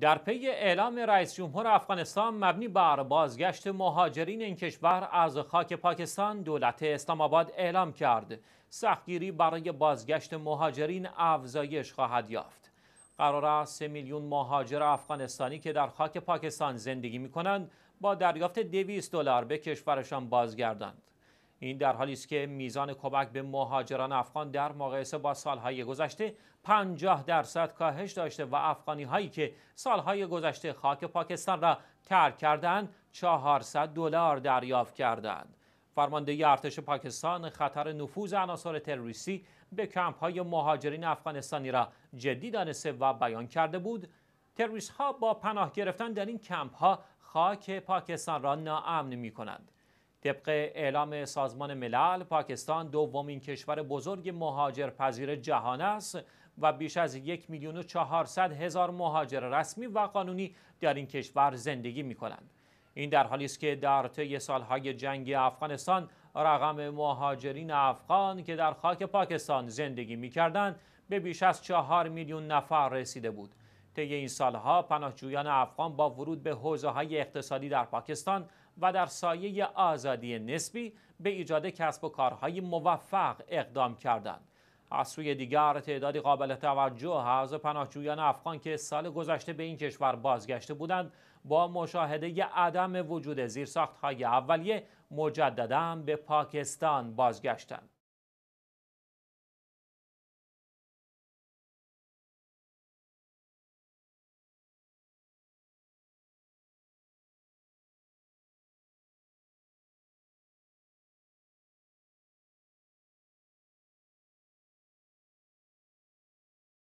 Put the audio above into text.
در پی اعلام رئیس جمهور افغانستان مبنی بر بازگشت مهاجرین این کشور از خاک پاکستان دولت اسلام آباد اعلام کرد سختگیری برای بازگشت مهاجرین افزایش خواهد یافت قرار است 3 میلیون مهاجر افغانستانی که در خاک پاکستان زندگی می کنند با دریافت 200 دلار به کشورشان بازگردند این در حالی است که میزان کمک به مهاجران افغان در مقایسه با سالهای گذشته 50 درصد کاهش داشته و افغانی هایی که سالهای گذشته خاک پاکستان را ترک کردند 400 دلار دریافت کردند. فرماندهی ارتش پاکستان خطر نفوذ عناصر تروریستی به کمپ های مهاجرین افغانستانی را جدی دانسته و بیان کرده بود تروریست ها با پناه گرفتن در این کمپ ها خاک پاکستان را ناامن می کنند. طبق اعلام سازمان ملل پاکستان دومین کشور بزرگ مهاجرپذیر جهان است و بیش از یک میلیون و چهارصد هزار مهاجر رسمی و قانونی در این کشور زندگی می کنند. این در حالی است که در طی سالهای جنگ افغانستان رقم مهاجرین افغان که در خاک پاکستان زندگی می کردند به بیش از چهار میلیون نفر رسیده بود. طی این سالها پناهجویان افغان با ورود به حوزه های اقتصادی در پاکستان و در سایه آزادی نسبی به ایجاد کسب و کارهای موفق اقدام کردند. از سوی دیگر تعدادی قابل توجه از پناهجویان افغان که سال گذشته به این کشور بازگشته بودند با مشاهده عدم وجود های اولیه مجددا به پاکستان بازگشتند.